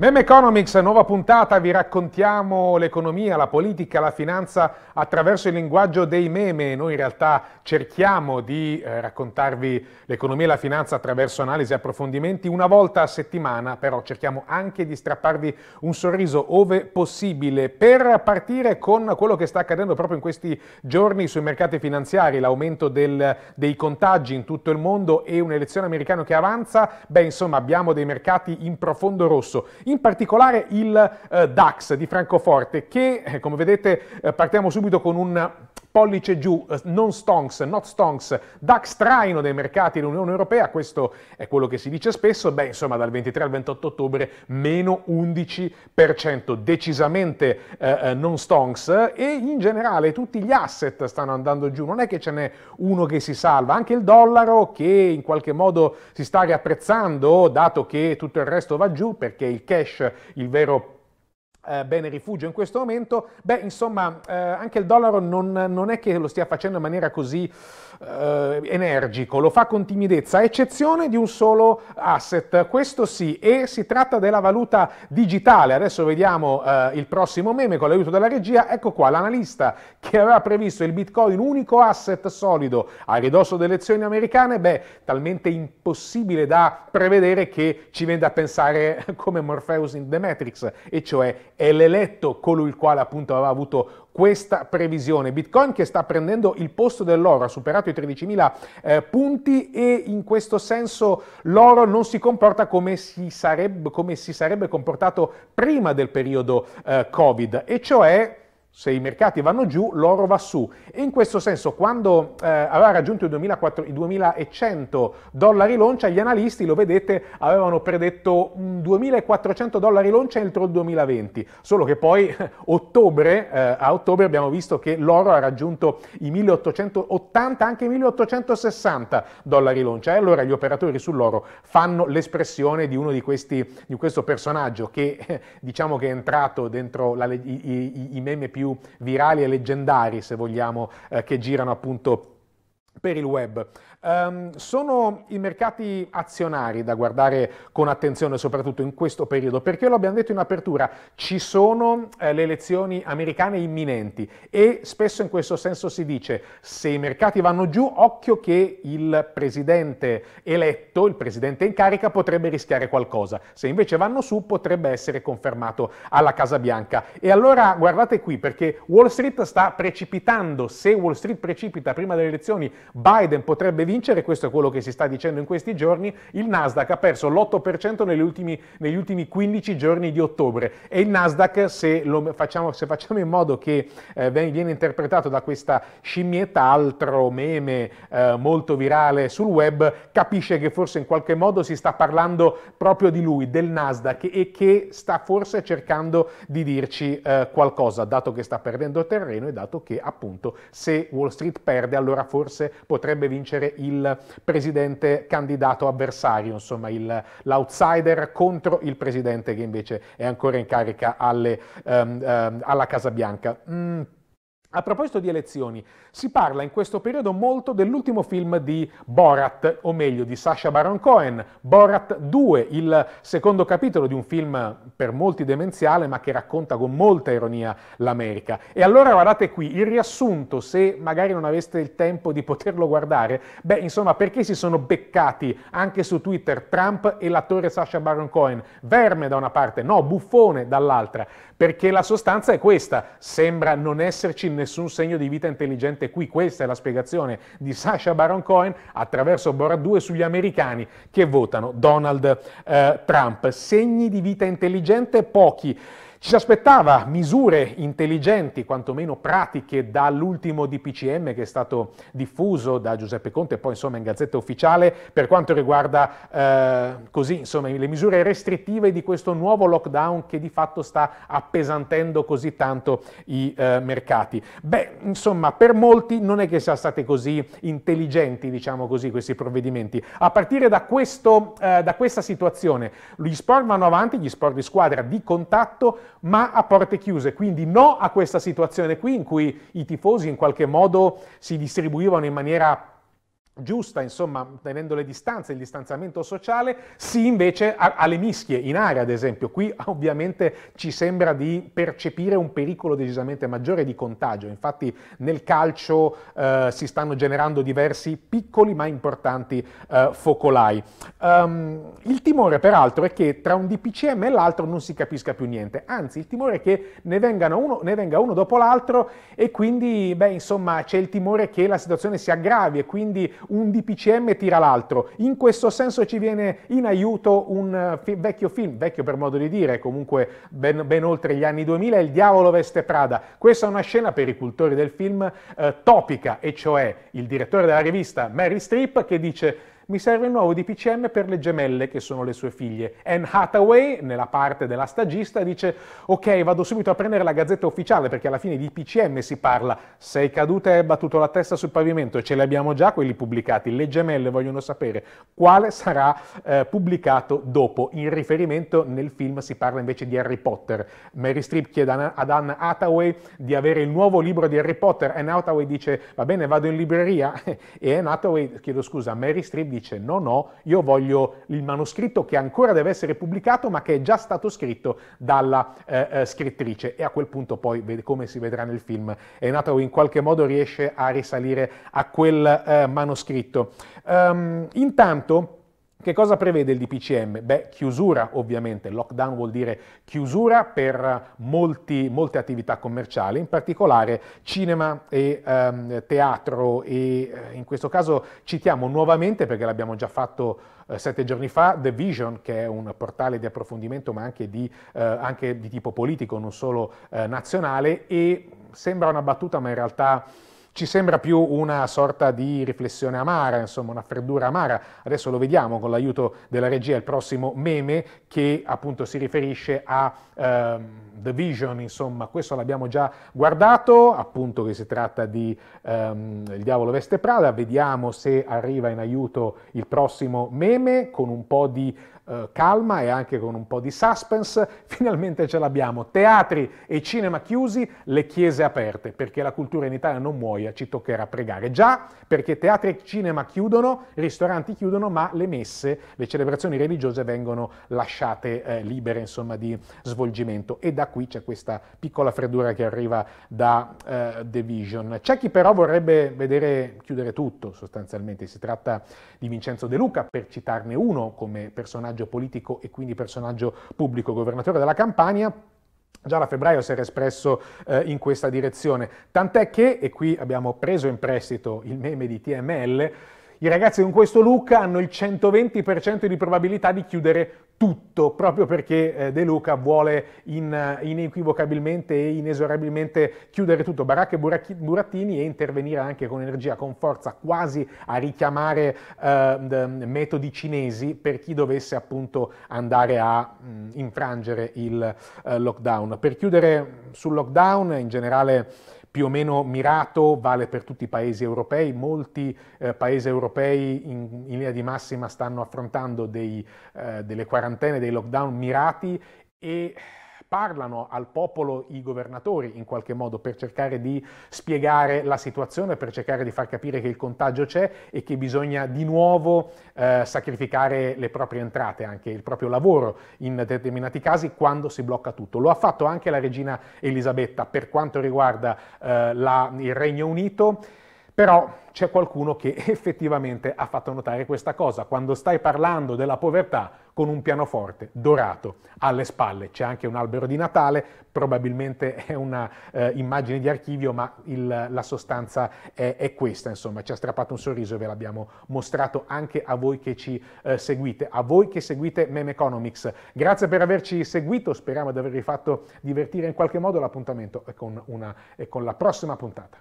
Meme Economics, nuova puntata, vi raccontiamo l'economia, la politica, la finanza attraverso il linguaggio dei meme. Noi in realtà cerchiamo di eh, raccontarvi l'economia e la finanza attraverso analisi e approfondimenti una volta a settimana, però cerchiamo anche di strapparvi un sorriso ove possibile. Per partire con quello che sta accadendo proprio in questi giorni sui mercati finanziari, l'aumento del, dei contagi in tutto il mondo e un'elezione americana che avanza, beh insomma abbiamo dei mercati in profondo rosso in particolare il eh, DAX di Francoforte che, eh, come vedete, eh, partiamo subito con un pollice giù, eh, non stonks, not stonks, DAX traino dei mercati dell'Unione Europea, questo è quello che si dice spesso, beh insomma dal 23 al 28 ottobre meno 11%, decisamente eh, eh, non stonks e in generale tutti gli asset stanno andando giù, non è che ce n'è uno che si salva, anche il dollaro che in qualche modo si sta riapprezzando dato che tutto il resto va giù perché il cash, il vero eh, bene rifugio in questo momento, beh insomma eh, anche il dollaro non, non, è che lo stia facendo in maniera così eh, energico, lo fa con timidezza, a eccezione di un solo asset, questo sì, e si tratta della valuta digitale, adesso vediamo eh, il prossimo meme con l'aiuto della regia, ecco qua l'analista che aveva previsto il bitcoin unico asset solido a ridosso delle elezioni americane, beh talmente impossibile da prevedere che ci vende a pensare come Morpheus in The Matrix, e cioè è l'eletto colui il quale appunto aveva avuto questa previsione. Bitcoin che sta prendendo il posto dell'oro, ha superato i 13.000 eh, punti e in questo senso l'oro non si comporta come si sarebbe, come si sarebbe comportato prima del periodo eh, Covid, e cioè se i mercati vanno giù, l'oro va su. E in questo senso, quando eh, aveva raggiunto i, 2004, i 2100 dollari l'oncia, gli analisti, lo vedete, avevano predetto 2400 mm, dollari l'oncia entro il 2020. Solo che poi ottobre, eh, a ottobre abbiamo visto che l'oro ha raggiunto i 1880, anche i 1860 dollari l'oncia. E allora gli operatori sull'oro fanno l'espressione di uno di questi, di questo personaggio che diciamo che è entrato dentro la, i, i, i meme più virali e leggendari, se vogliamo, eh, che girano appunto per il web. Um, sono i mercati azionari da guardare con attenzione, soprattutto in questo periodo, perché lo abbiamo detto in apertura, ci sono eh, le elezioni americane imminenti e spesso in questo senso si dice se i mercati vanno giù, occhio che il presidente eletto, il presidente in carica potrebbe rischiare qualcosa, se invece vanno su potrebbe essere confermato alla Casa Bianca. E allora guardate qui perché Wall Street sta precipitando, se Wall Street precipita prima delle elezioni, Biden potrebbe vincere vincere, questo è quello che si sta dicendo in questi giorni, il Nasdaq ha perso l'8% negli ultimi, negli ultimi 15 giorni di ottobre e il Nasdaq, se, facciamo, se facciamo, in modo che eh, viene interpretato da questa scimmietta, altro meme eh, molto virale sul web, capisce che forse in qualche modo si sta parlando proprio di lui, del Nasdaq e che sta forse cercando di dirci eh, qualcosa, dato che sta perdendo terreno e dato che appunto se Wall Street perde allora forse potrebbe vincere il presidente candidato avversario, insomma l'outsider contro il presidente che invece è ancora in carica alle, um, um, alla Casa Bianca. Mm a proposito di elezioni, si parla in questo periodo molto dell'ultimo film di Borat, o meglio di Sasha Baron Cohen, Borat 2, il secondo capitolo di un film per molti demenziale ma che racconta con molta ironia l'America. E allora guardate qui il riassunto, se magari non aveste il tempo di poterlo guardare, beh insomma perché si sono beccati anche su Twitter Trump e l'attore Sasha Baron Cohen? Verme da una parte, no, buffone dall'altra, perché la sostanza è questa, sembra non esserci nessun segno di vita intelligente qui. Questa è la spiegazione di Sasha Baron Cohen attraverso Borat 2 sugli americani che votano Donald eh, Trump. Segni di vita intelligente pochi. Ci si aspettava misure intelligenti, quantomeno pratiche, dall'ultimo DPCM che è stato diffuso da Giuseppe Conte e poi insomma in Gazzetta Ufficiale per quanto riguarda eh, così, insomma, le misure restrittive di questo nuovo lockdown che di fatto sta appesantendo così tanto i eh, mercati. Beh, insomma, per molti non è che siano state così intelligenti, diciamo così, questi provvedimenti. A partire da, questo, eh, da questa situazione, gli sport vanno avanti, gli sport di squadra di contatto, ma a porte chiuse, quindi no a questa situazione qui in cui i tifosi in qualche modo si distribuivano in maniera giusta, insomma, tenendo le distanze, il distanziamento sociale, sì invece a, alle mischie in aria, ad esempio. Qui ovviamente ci sembra di percepire un pericolo decisamente maggiore di contagio. Infatti nel calcio eh, si stanno generando diversi piccoli ma importanti eh, focolai. Um, il timore, peraltro, è che tra un DPCM e l'altro non si capisca più niente. Anzi, il timore è che ne, uno, ne venga uno dopo l'altro e quindi, beh, insomma, c'è il timore che la situazione si aggravi e quindi un DPCM tira l'altro. In questo senso ci viene in aiuto un eh, fi vecchio film, vecchio per modo di dire, comunque ben, ben, oltre gli anni 2000, Il diavolo veste Prada. Questa è una scena per i cultori del film eh, topica, e cioè il direttore della rivista Mary Strip che dice mi serve il nuovo DPCM per le gemelle che sono le sue figlie. Anne Hathaway, nella parte della stagista, dice ok, vado subito a prendere la gazzetta ufficiale perché alla fine di DPCM si parla, sei caduta e hai battuto la testa sul pavimento ce li abbiamo già quelli pubblicati, le gemelle vogliono sapere quale sarà eh, pubblicato dopo. In riferimento nel film si parla invece di Harry Potter. Mary Streep chiede ad Anne Hathaway di avere il nuovo libro di Harry Potter, Anne Hathaway dice va bene vado in libreria e Anne Hathaway, chiedo scusa, Mary Streep dice dice no, no, io voglio il manoscritto che ancora deve essere pubblicato ma che è già stato scritto dalla eh, eh scrittrice e a quel punto poi, come si vedrà nel film, è Enatau in qualche modo riesce a risalire a quel eh, manoscritto. Um, intanto... Che cosa prevede il DPCM? Beh, chiusura ovviamente, lockdown vuol dire chiusura per molti, molte attività commerciali, in particolare cinema e ehm, teatro e eh, in questo caso citiamo nuovamente, perché l'abbiamo già fatto eh, sette giorni fa, The Vision, che è un portale di approfondimento ma anche di, eh, anche di tipo politico, non solo eh, nazionale, e sembra una battuta ma in realtà ci sembra più una sorta di riflessione amara, insomma una freddura amara. Adesso lo vediamo con l'aiuto della regia, il prossimo meme che appunto si riferisce a ehm, The Vision, insomma questo l'abbiamo già guardato, appunto che si tratta di ehm, Il diavolo veste Prada, vediamo se arriva in aiuto il prossimo meme con un po' di eh, calma e anche con un po' di suspense, finalmente ce l'abbiamo. Teatri e cinema chiusi, le chiese aperte, perché la cultura in Italia non muoia, ci toccherà pregare. Già perché teatri e cinema chiudono, ristoranti chiudono, ma le messe, le celebrazioni religiose vengono lasciate eh, libere insomma, di svolgimento. E da qui c'è questa piccola freddura che arriva da eh, The Vision. C'è chi però vorrebbe vedere chiudere tutto sostanzialmente, si tratta di Vincenzo De Luca, per citarne uno come personaggio personaggio politico e quindi personaggio pubblico, governatore della Campania, Già a febbraio si era espresso eh, in questa direzione, tant'è che, e qui abbiamo preso in prestito il meme di TML, i ragazzi con questo look hanno il 120% di probabilità di chiudere tutto, proprio perché eh, De Luca vuole in, eh, inequivocabilmente e inesorabilmente chiudere tutto Baracca e Burattini e intervenire anche con energia, con forza, quasi a richiamare eh, metodi cinesi per chi dovesse appunto andare a mh, mm, infrangere il eh, lockdown. Per chiudere sul lockdown, in generale più o meno mirato, vale per tutti i paesi europei, molti eh, paesi europei in, in, linea di massima stanno affrontando dei, eh, delle quarantene, dei lockdown mirati e parlano al popolo i governatori in qualche modo per cercare di spiegare la situazione, per cercare di far capire che il contagio c'è e che bisogna di nuovo eh, sacrificare le proprie entrate, anche il proprio lavoro in determinati casi quando si blocca tutto. Lo ha fatto anche la regina Elisabetta per quanto riguarda eh, la, il Regno Unito però c'è qualcuno che effettivamente ha fatto notare questa cosa. Quando stai parlando della povertà, con un pianoforte dorato alle spalle. C'è anche un albero di Natale, probabilmente è una eh, immagine di archivio, ma il, la sostanza è, è, questa, insomma, ci ha strappato un sorriso e ve l'abbiamo mostrato anche a voi che ci eh, seguite, a voi che seguite Meme Economics. Grazie per averci seguito, speriamo di avervi fatto divertire in qualche modo, l'appuntamento è con, una, con la prossima puntata.